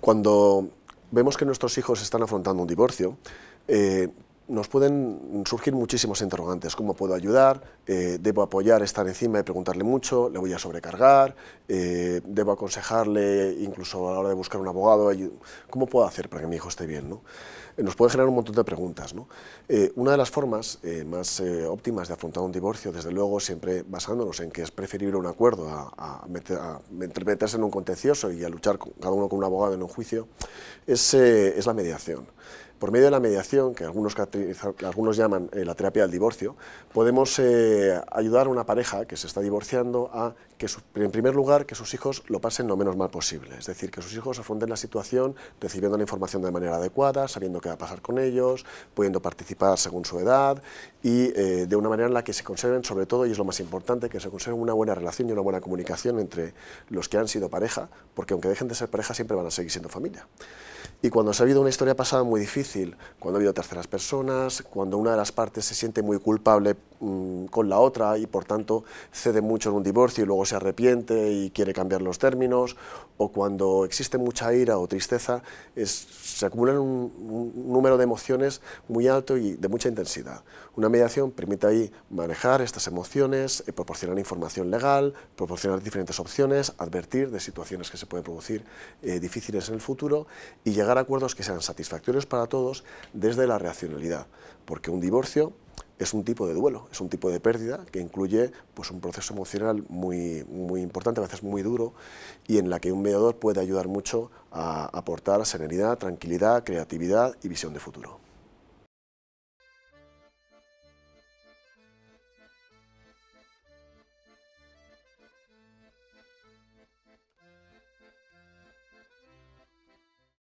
Cuando vemos que nuestros hijos están afrontando un divorcio, eh, nos pueden surgir muchísimos interrogantes. ¿Cómo puedo ayudar? Eh, ¿Debo apoyar, estar encima y preguntarle mucho? ¿Le voy a sobrecargar? Eh, ¿Debo aconsejarle incluso a la hora de buscar un abogado? ¿Cómo puedo hacer para que mi hijo esté bien? Eh, nos puede generar un montón de preguntas. una de las formas más óptimas de afrontar un divorcio, desde luego, siempre basándonos en que es preferible un acuerdo a, meterse en un contencioso y a luchar cada uno con un abogado en un juicio, es la mediación. Por medio de la mediación, que algunos, algunos llaman eh, la terapia del divorcio, podemos eh, ayudar a una pareja que se está divorciando a que, en primer lugar, que sus hijos lo pasen lo menos mal posible. Es decir, que sus hijos afronten la situación recibiendo la información de manera adecuada, sabiendo qué va a pasar con ellos, pudiendo participar según su edad y eh, de una manera en la que se conserven, sobre todo, y es lo más importante, que se conserven una buena relación y una buena comunicación entre los que han sido pareja, porque aunque dejen de ser pareja, siempre van a seguir siendo familia. Y cuando se ha habido una historia pasada muy difícil, cuando ha habido terceras personas, cuando una de las partes se siente muy culpable Mm, con la otra y por tanto cede mucho en un divorcio y luego se arrepiente y quiere cambiar los términos, o cuando existe mucha ira o tristeza, se acumulan un, número de emociones muy alto y de mucha intensidad. Una mediación permite ahí manejar estas emociones, eh, proporcionar información legal, proporcionar diferentes opciones, advertir de situaciones que se pueden producir eh, difíciles en el futuro y llegar a acuerdos que sean satisfactorios para todos desde la racionalidad, porque un divorcio es un tipo de duelo, es un tipo de pérdida que incluye pues, un proceso emocional muy, muy importante, a veces muy duro, y en la que un mediador puede ayudar mucho a aportar serenidad, tranquilidad, creatividad y visión de futuro.